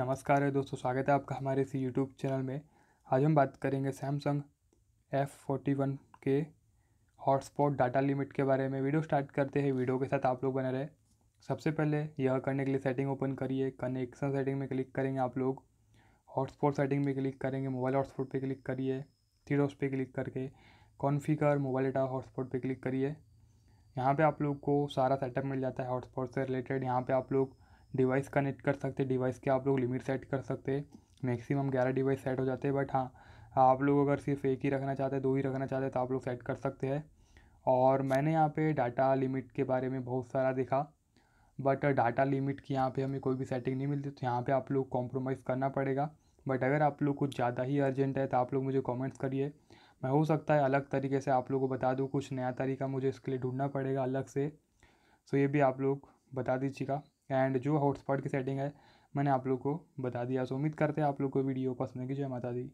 नमस्कार है दोस्तों स्वागत है आपका हमारे इसी यूट्यूब चैनल में आज हम बात करेंगे सैमसंग एफ़ फोर्टी वन के हॉटस्पॉट डाटा लिमिट के बारे में वीडियो स्टार्ट करते हैं वीडियो के साथ आप लोग बने रहे सबसे पहले यह करने के लिए सेटिंग ओपन करिए कनेक्शन सेटिंग में क्लिक करेंगे आप लोग हॉटस्पॉट सेटिंग में क्लिक करेंगे मोबाइल हॉटस्पॉट पर क्लिक करिए थ्री डॉस पे क्लिक करके कॉन्फ़िगर मोबाइल डाटा हॉटस्पॉट पर क्लिक करिए यहाँ पर आप लोग को सारा सेटअप मिल जाता है हॉटस्पॉट से रिलेटेड यहाँ पर आप लोग डिवाइस कनेक्ट कर सकते डिवाइस के आप लोग लिमिट सेट कर सकते मैक्सिमम ग्यारह डिवाइस सेट हो जाते हैं बट हाँ आप लोग अगर सिर्फ एक ही रखना चाहते हैं दो ही रखना चाहते हैं तो आप लोग सेट कर सकते हैं और मैंने यहाँ पे डाटा लिमिट के बारे में बहुत सारा देखा बट डाटा लिमिट की यहाँ पे हमें कोई भी सेटिंग नहीं मिलती तो यहाँ पे आप लोग कॉम्प्रोमाइज़ करना पड़ेगा बट अगर आप लोग कुछ ज़्यादा ही अर्जेंट है तो आप लोग मुझे कमेंट्स करिए मैं हो सकता है अलग तरीके से आप लोग को बता दूँ कुछ नया तरीका मुझे इसके लिए ढूंढना पड़ेगा अलग से सो तो ये भी आप लोग बता दीजिएगा एंड जो हॉटस्पॉट की सेटिंग है मैंने आप लोग को बता दिया सो उम्मीद करते हैं आप लोग को वीडियो पसंद की जो है माता दी